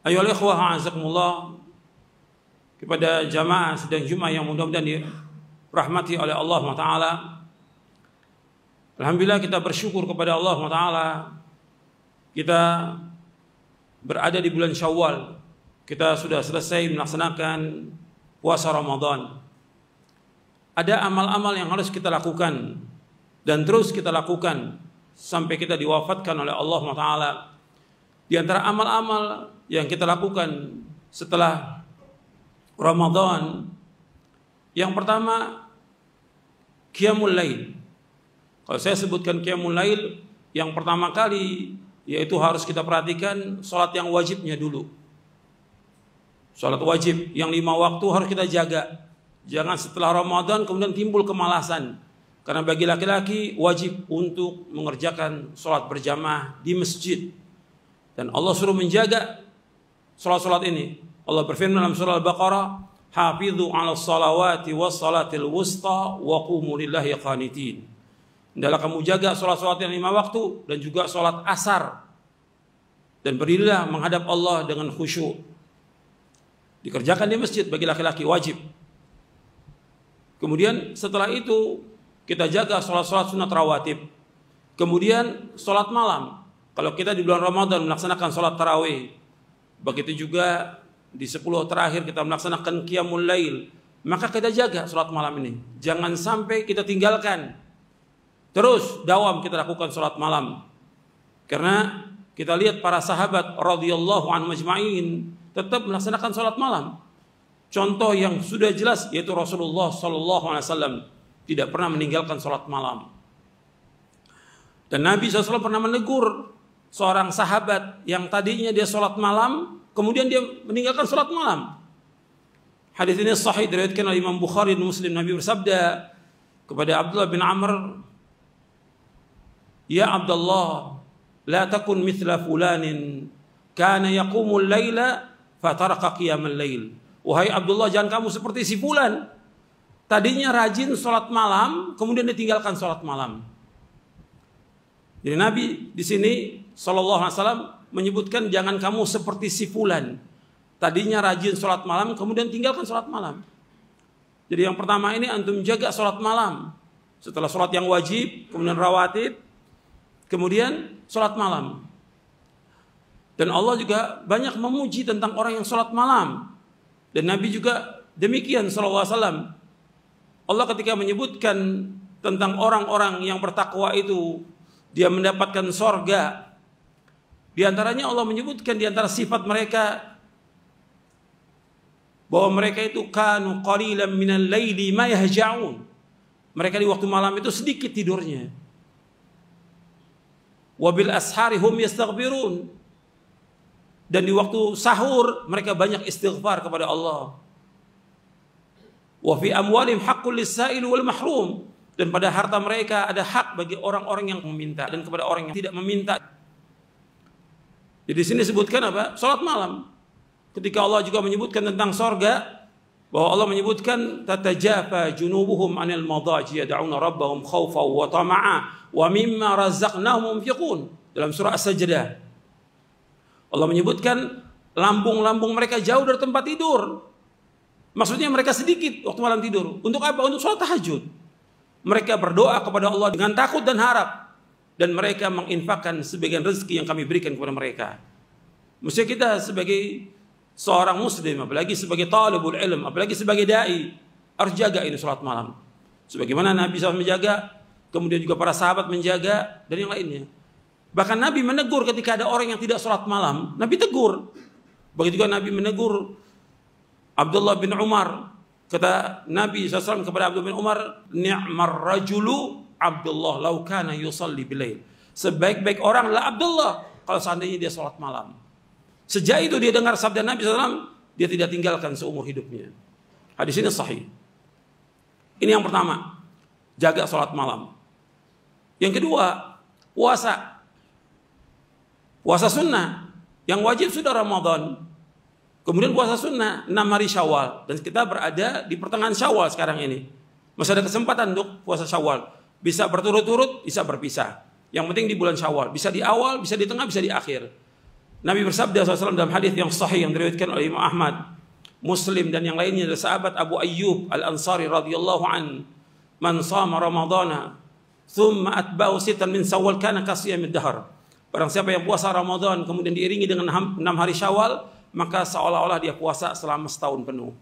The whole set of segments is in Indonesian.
Ayol ikhwah azakumullah kepada jamaah sedang Jumat yang mudah-mudahan dirahmati oleh Allah SWT Alhamdulillah kita bersyukur kepada Allah SWT Kita berada di bulan Syawal Kita sudah selesai melaksanakan puasa Ramadan Ada amal-amal yang harus kita lakukan Dan terus kita lakukan Sampai kita diwafatkan oleh Allah SWT Di antara amal-amal yang kita lakukan setelah Ramadan yang pertama Qiyamul Lail. Kalau saya sebutkan Qiyamul Lail yang pertama kali yaitu harus kita perhatikan sholat yang wajibnya dulu. Sholat wajib yang lima waktu harus kita jaga. Jangan setelah Ramadan kemudian timbul kemalasan. Karena bagi laki-laki wajib untuk mengerjakan sholat berjamaah di masjid. Dan Allah suruh menjaga salat-salat ini. Allah berfirman dalam surah Al-Baqarah, "Hafizu 'ala salawati was salatil wusta wa qumu lillahi qanitin." Hendaklah kamu jaga salat-salat yang lima waktu dan juga salat asar. Dan berdirilah menghadap Allah dengan khusyuk. Dikerjakan di masjid bagi laki-laki wajib. Kemudian setelah itu kita jaga sholat-sholat sunat rawatib. Kemudian sholat malam. Kalau kita di bulan Ramadan melaksanakan sholat tarawih, Begitu juga di sepuluh terakhir kita melaksanakan qiyamul lail, maka kita jaga sholat malam ini. Jangan sampai kita tinggalkan. Terus dawam kita lakukan sholat malam. Karena kita lihat para sahabat radhiyallahu anhu majma'in tetap melaksanakan sholat malam. Contoh yang sudah jelas yaitu Rasulullah saw tidak pernah meninggalkan sholat malam. Dan Nabi SAW pernah menegur seorang sahabat yang tadinya dia sholat malam, kemudian dia meninggalkan sholat malam. Hadis ini sahih diriwayatkan oleh Imam Bukhari dan Muslim Nabi bersabda kepada Abdullah bin Amr, "Ya Abdullah, la takun mithla fulanin kana yaqumu al-laila fataraka qiyam al-lail." Wahai Abdullah, jangan kamu seperti si fulan. Tadinya rajin sholat malam, kemudian ditinggalkan sholat malam. Jadi Nabi di sini Shallallahu Alaihi Wasallam menyebutkan jangan kamu seperti si fulan. Tadinya rajin sholat malam, kemudian tinggalkan sholat malam. Jadi yang pertama ini antum jaga sholat malam. Setelah sholat yang wajib, kemudian rawatib, kemudian sholat malam. Dan Allah juga banyak memuji tentang orang yang sholat malam. Dan Nabi juga demikian Shallallahu Alaihi Wasallam. Allah ketika menyebutkan tentang orang-orang yang bertakwa itu, dia mendapatkan sorga di antaranya Allah menyebutkan di antara sifat mereka bahwa mereka itu kanu qalilan minal laili ma yahja'un. Mereka di waktu malam itu sedikit tidurnya. Wabil ashari hum yastaghfirun. Dan di waktu sahur mereka banyak istighfar kepada Allah. Wa fi amwalim haqqul lisail wal mahrum. Dan pada harta mereka ada hak bagi orang-orang yang meminta dan kepada orang yang tidak meminta. Jadi ya, sini disebutkan apa? Salat malam. Ketika Allah juga menyebutkan tentang sorga, bahwa Allah menyebutkan tatajafa junubuhum anil madaji yad'una rabbahum khaufan wa tama'a wa mimma razaqnahum yunfiqun dalam surah As-Sajdah. Allah menyebutkan lambung-lambung mereka jauh dari tempat tidur. Maksudnya mereka sedikit waktu malam tidur. Untuk apa? Untuk sholat tahajud. Mereka berdoa kepada Allah dengan takut dan harap dan mereka menginfakkan sebagian rezeki yang kami berikan kepada mereka. Mesti kita sebagai seorang muslim, apalagi sebagai talibul ilm, apalagi sebagai dai, harus jaga ini sholat malam. Sebagaimana Nabi SAW menjaga, kemudian juga para sahabat menjaga, dan yang lainnya. Bahkan Nabi menegur ketika ada orang yang tidak sholat malam. Nabi tegur. Begitu juga Nabi menegur Abdullah bin Umar. Kata Nabi SAW kepada Abdullah bin Umar, Ni'mar rajulu Abdullah laukana yusalli bilail. Sebaik-baik orang lah Abdullah kalau seandainya dia sholat malam. Sejak itu dia dengar sabda Nabi SAW, dia tidak tinggalkan seumur hidupnya. Hadis ini sahih. Ini yang pertama, jaga sholat malam. Yang kedua, puasa. Puasa sunnah. Yang wajib sudah Ramadan. Kemudian puasa sunnah enam hari syawal. Dan kita berada di pertengahan syawal sekarang ini. Masih ada kesempatan untuk puasa syawal. Bisa berturut-turut, bisa berpisah. Yang penting di bulan Syawal, bisa di awal, bisa di tengah, bisa di akhir. Nabi bersabda SAW dalam hadis yang sahih yang diriwayatkan oleh Imam Ahmad, Muslim dan yang lainnya dari sahabat Abu Ayyub Al-Ansari radhiyallahu an man sama Ramadana thumma atba'u sitan min Syawal kana kasiyamid dahar. Barang siapa yang puasa Ramadan kemudian diiringi dengan enam hari Syawal, maka seolah-olah dia puasa selama setahun penuh.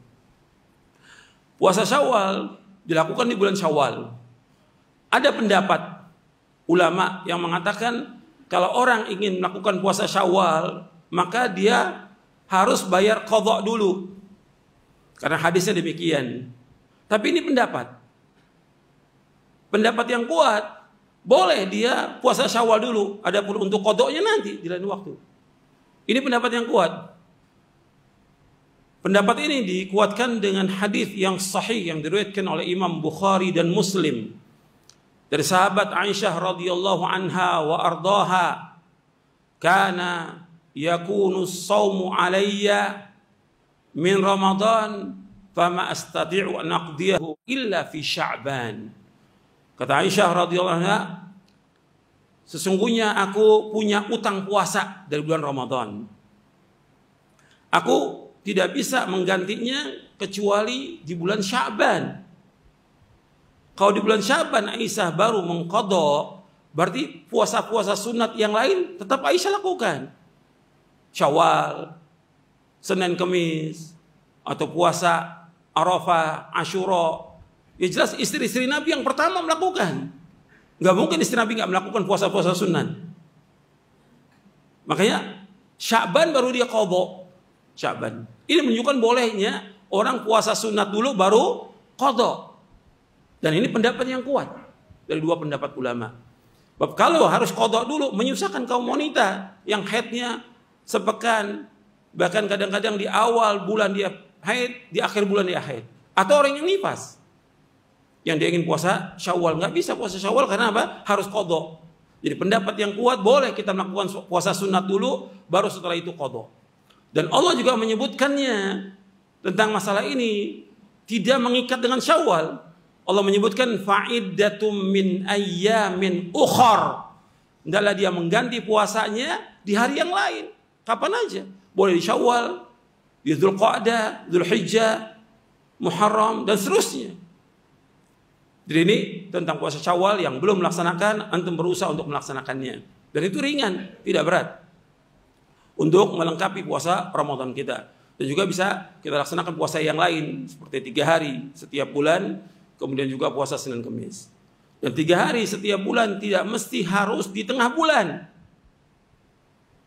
Puasa Syawal dilakukan di bulan Syawal. Ada pendapat ulama yang mengatakan kalau orang ingin melakukan puasa Syawal, maka dia harus bayar kodok dulu. Karena hadisnya demikian. Tapi ini pendapat. Pendapat yang kuat. Boleh dia puasa syawal dulu. Ada pun untuk kodoknya nanti di lain waktu. Ini pendapat yang kuat. Pendapat ini dikuatkan dengan hadis yang sahih yang diriwayatkan oleh Imam Bukhari dan Muslim dari sahabat Aisyah radhiyallahu anha wa ardhaha kana yakunu as-sawmu alayya min Ramadan fama astati'u an aqdiyahu illa fi Sya'ban kata Aisyah radhiyallahu anha sesungguhnya aku punya utang puasa dari bulan Ramadan aku tidak bisa menggantinya kecuali di bulan Sya'ban kalau di bulan Syaban Aisyah baru mengkodok, berarti puasa-puasa sunat yang lain tetap Aisyah lakukan. Syawal, Senin Kemis, atau puasa Arafah, Ashura. Ya jelas istri-istri Nabi yang pertama melakukan. Gak mungkin istri Nabi gak melakukan puasa-puasa sunat. Makanya Syaban baru dia kodok. Syaban. Ini menunjukkan bolehnya orang puasa sunat dulu baru kodok. Dan ini pendapat yang kuat dari dua pendapat ulama. Bab kalau harus kodok dulu menyusahkan kaum wanita yang haidnya sepekan bahkan kadang-kadang di awal bulan dia haid di akhir bulan dia haid atau orang yang nifas yang dia ingin puasa syawal nggak bisa puasa syawal karena apa harus kodok jadi pendapat yang kuat boleh kita melakukan puasa sunat dulu baru setelah itu kodok dan Allah juga menyebutkannya tentang masalah ini tidak mengikat dengan syawal Allah menyebutkan fa'iddatum min ayyamin ukhor. Hendaklah dia mengganti puasanya di hari yang lain. Kapan aja. Boleh di Syawal, di Dzulqa'dah, Dzulhijjah, Muharram dan seterusnya. Jadi ini tentang puasa Syawal yang belum melaksanakan, antum berusaha untuk melaksanakannya. Dan itu ringan, tidak berat. Untuk melengkapi puasa Ramadan kita. Dan juga bisa kita laksanakan puasa yang lain seperti tiga hari setiap bulan kemudian juga puasa Senin Kemis. Dan tiga hari setiap bulan tidak mesti harus di tengah bulan.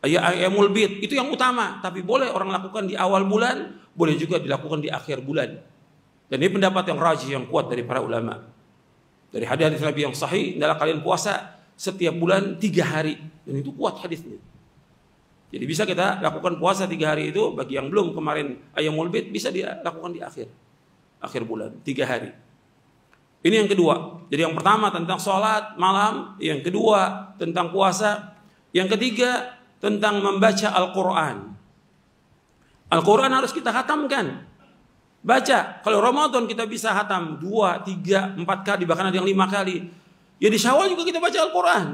Ayamul bid itu yang utama, tapi boleh orang lakukan di awal bulan, boleh juga dilakukan di akhir bulan. Dan ini pendapat yang rajih yang kuat dari para ulama. Dari hadis Nabi yang sahih, adalah kalian puasa setiap bulan tiga hari. Dan itu kuat hadisnya. Jadi bisa kita lakukan puasa tiga hari itu bagi yang belum kemarin ayamul bid bisa dilakukan di akhir akhir bulan tiga hari. Ini yang kedua. Jadi yang pertama tentang sholat malam, yang kedua tentang puasa, yang ketiga tentang membaca Al-Quran. Al-Quran harus kita hatamkan. Baca. Kalau Ramadan kita bisa hatam dua, tiga, empat kali, bahkan ada yang lima kali. Ya di syawal juga kita baca Al-Quran.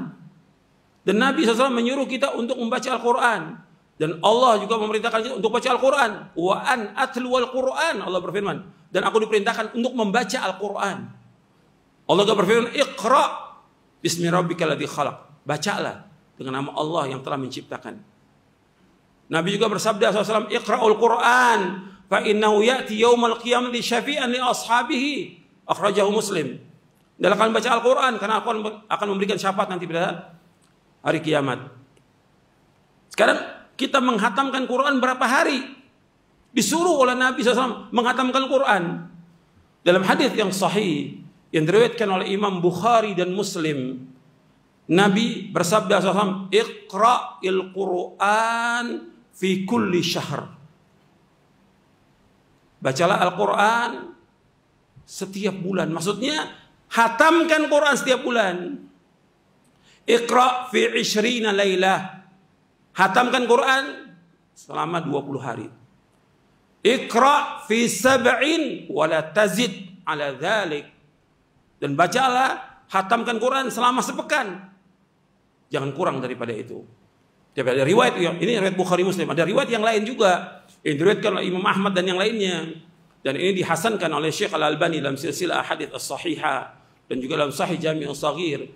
Dan Nabi SAW menyuruh kita untuk membaca Al-Quran. Dan Allah juga memerintahkan kita untuk baca Al-Quran. Wa an atlu Al-Quran. Allah berfirman. Dan aku diperintahkan untuk membaca Al-Quran. Allah juga berfirman, "Iqra bismi rabbikal ladzi khalaq." Bacalah dengan nama Allah yang telah menciptakan. Nabi juga bersabda SAW, "Iqra'ul Qur'an fa innahu ya'ti yaumal qiyamah li syafi'an li ashabihi." Akhrajahu Muslim. Dan akan baca Al-Qur'an karena aku akan memberikan syafaat nanti pada hari kiamat. Sekarang kita menghatamkan Quran berapa hari? Disuruh oleh Nabi SAW menghatamkan Quran. Dalam hadis yang sahih, yang diriwayatkan oleh Imam Bukhari dan Muslim. Nabi bersabda SAW, Iqra'il Qur'an fi kulli syahr. Bacalah Al-Quran setiap bulan. Maksudnya, hatamkan Quran setiap bulan. Iqra fi ishrina laylah. Hatamkan Quran selama 20 hari. Iqra fi sab'in wala tazid ala dhalik. Dan bacalah, hatamkan Quran selama sepekan. Jangan kurang daripada itu. Ada riwayat ini riwayat Bukhari Muslim. Ada riwayat yang lain juga. Ini diriwayatkan oleh Imam Ahmad dan yang lainnya. Dan ini dihasankan oleh Syekh Al Albani dalam silsilah hadits as sahihah dan juga dalam Sahih Jami' As Sagir.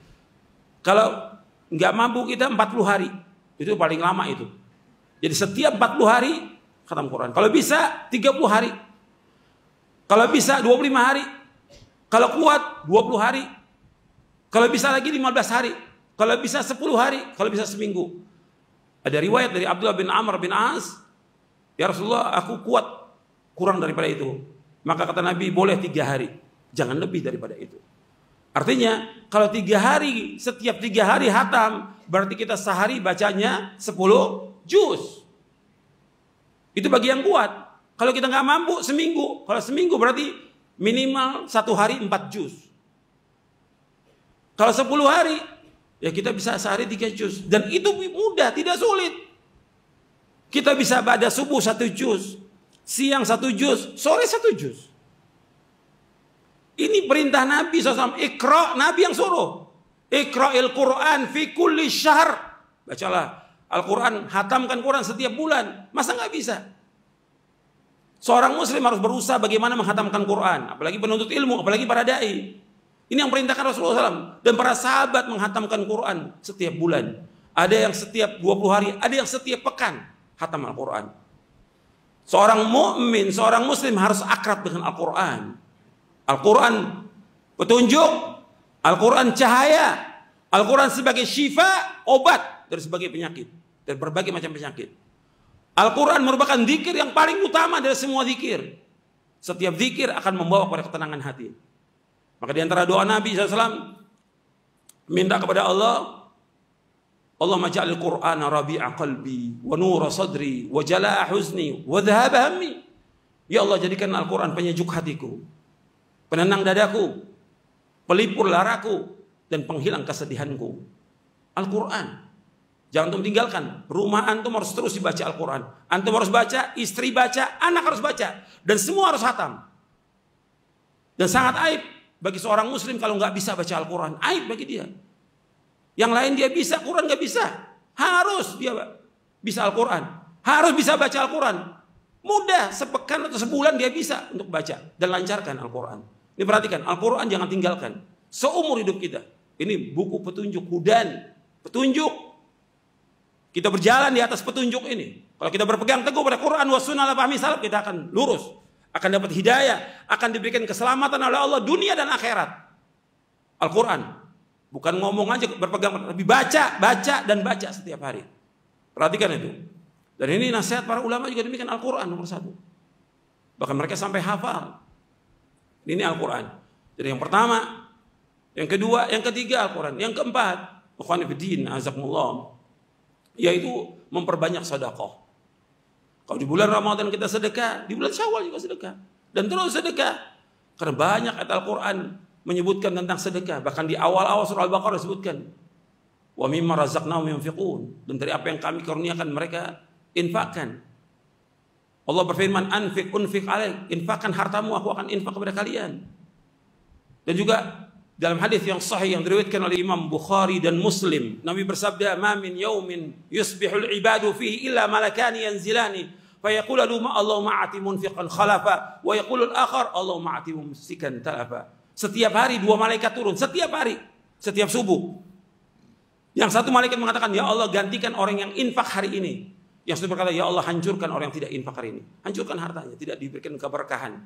Kalau nggak mampu kita 40 hari. Itu paling lama itu. Jadi setiap 40 hari khatam Quran. Kalau bisa 30 hari. Kalau bisa 25 hari. Kalau kuat 20 hari. Kalau bisa lagi 15 hari. Kalau bisa 10 hari, kalau bisa seminggu. Ada riwayat dari Abdullah bin Amr bin As, Ya Rasulullah, aku kuat kurang daripada itu. Maka kata Nabi, boleh tiga hari. Jangan lebih daripada itu. Artinya, kalau tiga hari, setiap tiga hari hatam, berarti kita sehari bacanya 10 juz. Itu bagi yang kuat. Kalau kita nggak mampu, seminggu. Kalau seminggu berarti Minimal satu hari empat jus, Kalau sepuluh hari, ya kita bisa sehari tiga jus Dan itu mudah, tidak sulit. Kita bisa pada subuh satu jus, siang satu jus, sore satu jus. Ini perintah Nabi SAW. Ikra, Nabi yang suruh. Ikra'il Qur'an fi kulli syahr. Bacalah Al-Quran, hatamkan Quran setiap bulan. Masa nggak bisa? Seorang muslim harus berusaha bagaimana menghatamkan Quran, apalagi penuntut ilmu, apalagi para dai. Ini yang perintahkan Rasulullah SAW. Dan para sahabat menghatamkan Quran setiap bulan. Ada yang setiap 20 hari, ada yang setiap pekan hatam Al-Quran. Seorang mukmin, seorang muslim harus akrab dengan Al-Quran. Al-Quran petunjuk, Al-Quran cahaya, Al-Quran sebagai syifa, obat dari sebagai penyakit, dari berbagai macam penyakit. Al-Quran merupakan zikir yang paling utama dari semua zikir. Setiap zikir akan membawa kepada ketenangan hati. Maka di antara doa Nabi SAW, minta kepada Allah, Allah maja'al Qur'an rabi'a qalbi wa nura sadri wa jala'a huzni wa dhahaba hammi. Ya Allah jadikan Al-Quran penyejuk hatiku, penenang dadaku, pelipur laraku, dan penghilang kesedihanku. Al-Quran Jangan antum tinggalkan. Rumah antum harus terus dibaca Al-Quran. Antum harus baca, istri baca, anak harus baca. Dan semua harus hatam. Dan sangat aib bagi seorang muslim kalau nggak bisa baca Al-Quran. Aib bagi dia. Yang lain dia bisa, Quran nggak bisa. Harus dia bisa Al-Quran. Harus bisa baca Al-Quran. Mudah, sepekan atau sebulan dia bisa untuk baca. Dan lancarkan Al-Quran. Ini perhatikan, Al-Quran jangan tinggalkan. Seumur hidup kita. Ini buku petunjuk, hudan, petunjuk kita berjalan di atas petunjuk ini. Kalau kita berpegang teguh pada Quran wa sunnah la kita akan lurus, akan dapat hidayah, akan diberikan keselamatan oleh Allah dunia dan akhirat. Al-Quran bukan ngomong aja berpegang tapi baca, baca dan baca setiap hari. Perhatikan itu. Dan ini nasihat para ulama juga demikian Al-Quran nomor satu. Bahkan mereka sampai hafal. Ini Al-Quran. Jadi yang pertama, yang kedua, yang ketiga Al-Quran. Yang keempat, Ikhwanifidin, azakumullah yaitu memperbanyak sedekah. Kalau di bulan Ramadan kita sedekah, di bulan Syawal juga sedekah. Dan terus sedekah. Karena banyak ayat Al-Qur'an menyebutkan tentang sedekah, bahkan di awal-awal surah Al-Baqarah disebutkan wa mimma razaqnahum yunfiqun dan dari apa yang kami karuniakan mereka infakkan. Allah berfirman "Anfiq unfiq alaik infakkan hartamu aku akan infak kepada kalian. Dan juga dalam hadis yang sahih yang diriwayatkan oleh Imam Bukhari dan Muslim, Nabi bersabda, "Ma min yusbihu yusbihul ibadu fihi illa malakani yanzilani." فيقول لهم اللهم أعطي منفقا خلفا ويقول الآخر اللهم ma'ati ممسكا تلفا setiap hari dua malaikat turun setiap hari setiap subuh yang satu malaikat mengatakan ya Allah gantikan orang yang infak hari ini yang satu berkata ya Allah hancurkan orang yang tidak infak hari ini hancurkan hartanya tidak diberikan keberkahan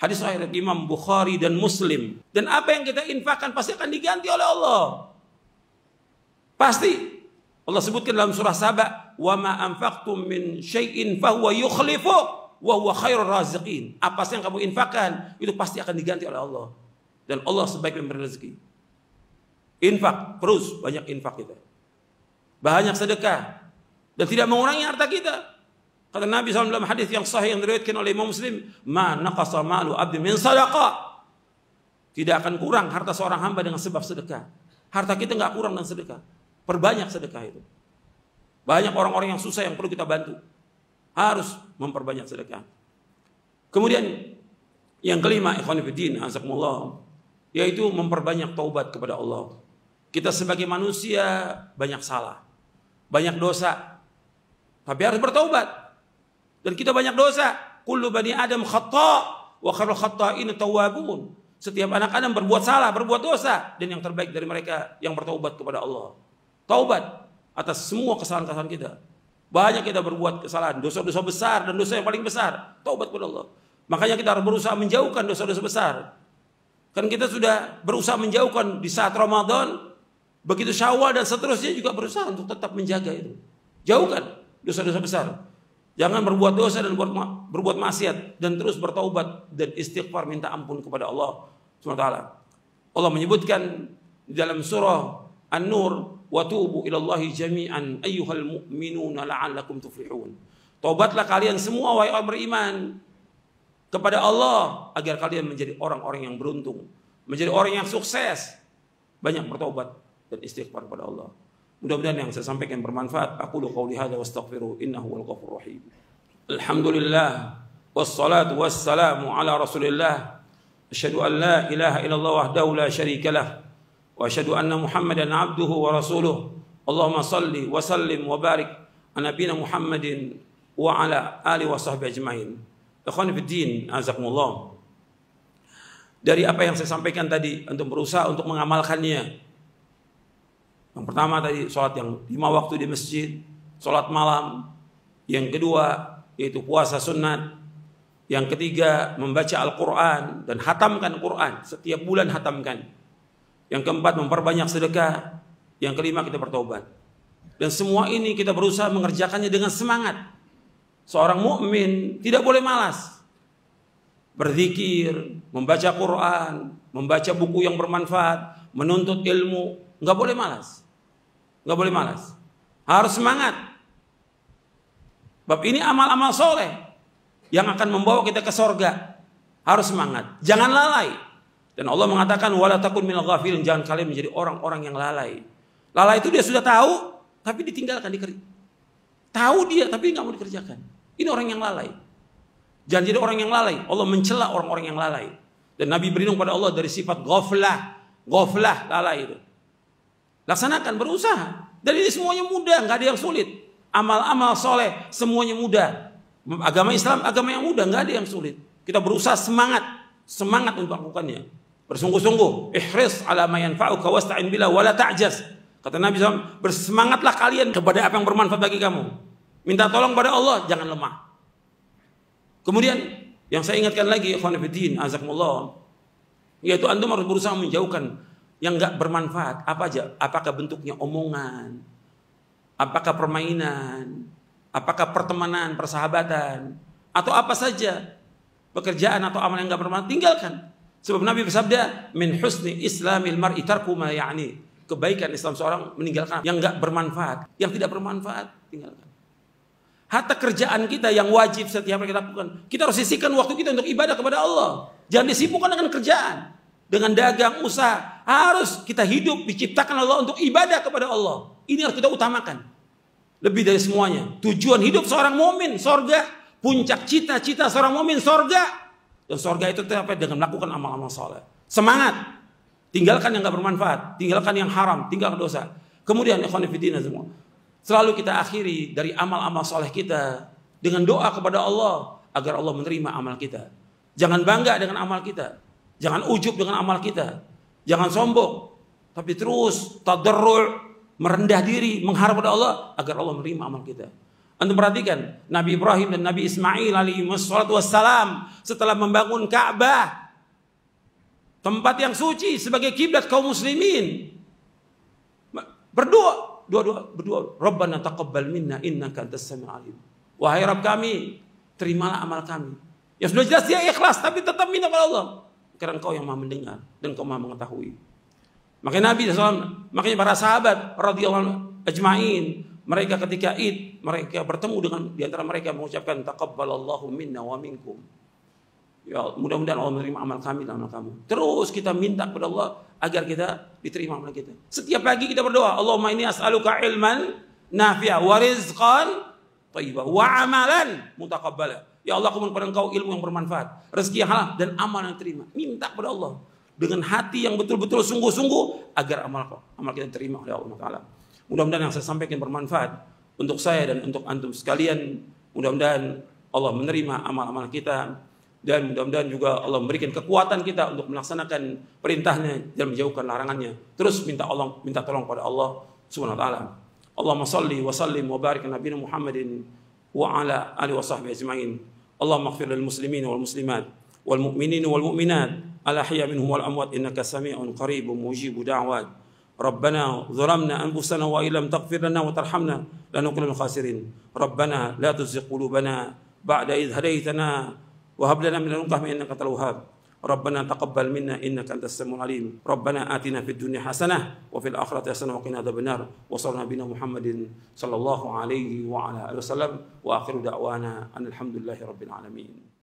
Hadis sahih Imam Bukhari dan Muslim. Dan apa yang kita infakkan pasti akan diganti oleh Allah. Pasti. Allah sebutkan dalam surah Saba, "Wa ma anfaqtum min syai'in huwa yukhlifu wa huwa khairur raziqin." Apa yang kamu infakkan itu pasti akan diganti oleh Allah. Dan Allah sebaik pemberi rezeki. Infak terus banyak infak kita. Banyak sedekah dan tidak mengurangi harta kita. Kata Nabi SAW dalam hadis yang sahih yang diriwayatkan oleh Imam Muslim, "Ma naqasa malu abdi min sadaqah." Tidak akan kurang harta seorang hamba dengan sebab sedekah. Harta kita nggak kurang dengan sedekah. Perbanyak sedekah itu. Banyak orang-orang yang susah yang perlu kita bantu. Harus memperbanyak sedekah. Kemudian yang kelima, ikhwanifiddin, azakumullah, yaitu memperbanyak taubat kepada Allah. Kita sebagai manusia banyak salah, banyak dosa, tapi harus bertaubat. Dan kita banyak dosa. Kullu bani Adam khata wa khairul khata'in tawwabun. Setiap anak Adam berbuat salah, berbuat dosa dan yang terbaik dari mereka yang bertaubat kepada Allah. Taubat atas semua kesalahan-kesalahan kita. Banyak kita berbuat kesalahan, dosa-dosa besar dan dosa yang paling besar. Taubat kepada Allah. Makanya kita harus berusaha menjauhkan dosa-dosa besar. Kan kita sudah berusaha menjauhkan di saat Ramadan, begitu Syawal dan seterusnya juga berusaha untuk tetap menjaga itu. Jauhkan dosa-dosa besar. Jangan berbuat dosa dan berbuat, berbuat maksiat dan terus bertaubat dan istighfar minta ampun kepada Allah subhanahu taala. Allah menyebutkan di dalam surah An-Nur wa tubu ilallahi jami'an ayyuhal mu'minuna la'allakum tuflihun. Taubatlah kalian semua wahai orang beriman kepada Allah agar kalian menjadi orang-orang yang beruntung, menjadi orang yang sukses, banyak bertobat dan istighfar kepada Allah. Mudah-mudahan yang saya sampaikan bermanfaat. Aku lu qauli hadza wastaghfiru innahu wal ghafurur rahim. Alhamdulillah wassalatu wassalamu ala Rasulillah. Asyhadu an la ilaha illallah wahdahu la syarika wa asyhadu anna Muhammadan abduhu wa rasuluh. Allahumma salli wa sallim wa barik ala nabiyina Muhammadin wa ala ali wa sahbihi ajmain. Ikhwan fid din, azakumullah. Dari apa yang saya sampaikan tadi, antum berusaha untuk mengamalkannya yang pertama tadi sholat yang lima waktu di masjid, sholat malam. Yang kedua yaitu puasa sunat. Yang ketiga membaca Al-Quran dan hatamkan Quran. Setiap bulan hatamkan. Yang keempat memperbanyak sedekah. Yang kelima kita bertobat. Dan semua ini kita berusaha mengerjakannya dengan semangat. Seorang mukmin tidak boleh malas. Berzikir, membaca Quran, membaca buku yang bermanfaat, menuntut ilmu, Nggak boleh malas. Nggak boleh malas. Harus semangat. Bab ini amal-amal soleh yang akan membawa kita ke sorga. Harus semangat. Jangan lalai. Dan Allah mengatakan wala takun minal ghafilin jangan kalian menjadi orang-orang yang lalai. Lalai itu dia sudah tahu tapi ditinggalkan dikeri. Tahu dia tapi nggak mau dikerjakan. Ini orang yang lalai. Jangan jadi orang yang lalai. Allah mencela orang-orang yang lalai. Dan Nabi berlindung pada Allah dari sifat ghaflah. Ghaflah lalai itu. Laksanakan, berusaha. Dan ini semuanya mudah, nggak ada yang sulit. Amal-amal soleh, semuanya mudah. Agama Islam, agama yang mudah, nggak ada yang sulit. Kita berusaha semangat, semangat untuk lakukannya. Bersungguh-sungguh, ihris ala mayan fa'uka wasta'in bila wala ta'jaz. Kata Nabi SAW, bersemangatlah kalian kepada apa yang bermanfaat bagi kamu. Minta tolong pada Allah, jangan lemah. Kemudian, yang saya ingatkan lagi, ikhwan azakmullah, yaitu antum harus berusaha menjauhkan yang nggak bermanfaat apa aja apakah bentuknya omongan apakah permainan apakah pertemanan persahabatan atau apa saja pekerjaan atau amal yang nggak bermanfaat tinggalkan sebab Nabi bersabda min husni islamil mar'i tarku ma ya'ni kebaikan Islam seorang meninggalkan yang nggak bermanfaat yang tidak bermanfaat tinggalkan Harta kerjaan kita yang wajib setiap hari kita lakukan. Kita harus sisihkan waktu kita untuk ibadah kepada Allah. Jangan disibukkan dengan kerjaan. Dengan dagang, usaha. Harus kita hidup diciptakan Allah untuk ibadah kepada Allah. Ini harus kita utamakan. Lebih dari semuanya. Tujuan hidup seorang mumin, sorga. Puncak cita-cita seorang mumin, sorga. Dan sorga itu tercapai dengan melakukan amal-amal soleh. Semangat. Tinggalkan yang gak bermanfaat. Tinggalkan yang haram. Tinggalkan dosa. Kemudian ikhwanifidina semua. Selalu kita akhiri dari amal-amal soleh kita. Dengan doa kepada Allah. Agar Allah menerima amal kita. Jangan bangga dengan amal kita. Jangan ujub dengan amal kita. Jangan sombong, tapi terus tadarru' merendah diri, mengharap pada Allah agar Allah menerima amal kita. Anda perhatikan Nabi Ibrahim dan Nabi Ismail alaihi wassalam setelah membangun Ka'bah tempat yang suci sebagai kiblat kaum muslimin berdoa dua-dua berdoa Rabbana taqabbal minna innaka antas samiul alim wahai Rabb kami terimalah amal kami ya sudah jelas dia ikhlas tapi tetap minta kepada Allah karena engkau yang maha mendengar dan engkau maha mengetahui. Makanya Nabi SAW, makanya para sahabat radhiyallahu ajma'in, mereka ketika id, mereka bertemu dengan diantara mereka mengucapkan takabbalallahu minna wa minkum. Ya, mudah-mudahan Allah menerima amal kami dan amal kamu. Terus kita minta kepada Allah agar kita diterima amal kita. Setiap pagi kita berdoa, Allahumma ini as'aluka ilman nafi'a wa rizqan thayyiban wa amalan mutaqabbalan. Ya Allah aku engkau ilmu yang bermanfaat. Rezeki yang halal dan amal yang terima. Minta kepada Allah. Dengan hati yang betul-betul sungguh-sungguh. Agar amal, amal kita terima oleh Allah Ta'ala. Mudah-mudahan yang saya sampaikan bermanfaat. Untuk saya dan untuk antum sekalian. Mudah-mudahan Allah menerima amal-amal kita. Dan mudah-mudahan juga Allah memberikan kekuatan kita untuk melaksanakan perintahnya dan menjauhkan larangannya. Terus minta Allah, minta tolong kepada Allah Subhanahu wa taala. Allahumma salli wa sallim wa barik Nabi Muhammadin وعلى آله وصحبه أجمعين اللهم اغفر للمسلمين والمسلمات والمؤمنين والمؤمنات الأحياء منهم والأموات إنك سميع قريب مجيب دعوات ربنا ظلمنا أنفسنا وإن لم تغفر لنا وترحمنا لنكون من الخاسرين ربنا لا تزغ قلوبنا بعد إذ هديتنا وهب لنا من لدنك إنك أنت الوهاب ربنا تقبل منا انك انت السميع العليم ربنا اتنا في الدنيا حسنه وفي الاخره حسنه وقنا عذاب النار وصلى نبينا محمد صلى الله عليه وعلى اله وسلم واخر دعوانا ان الحمد لله رب العالمين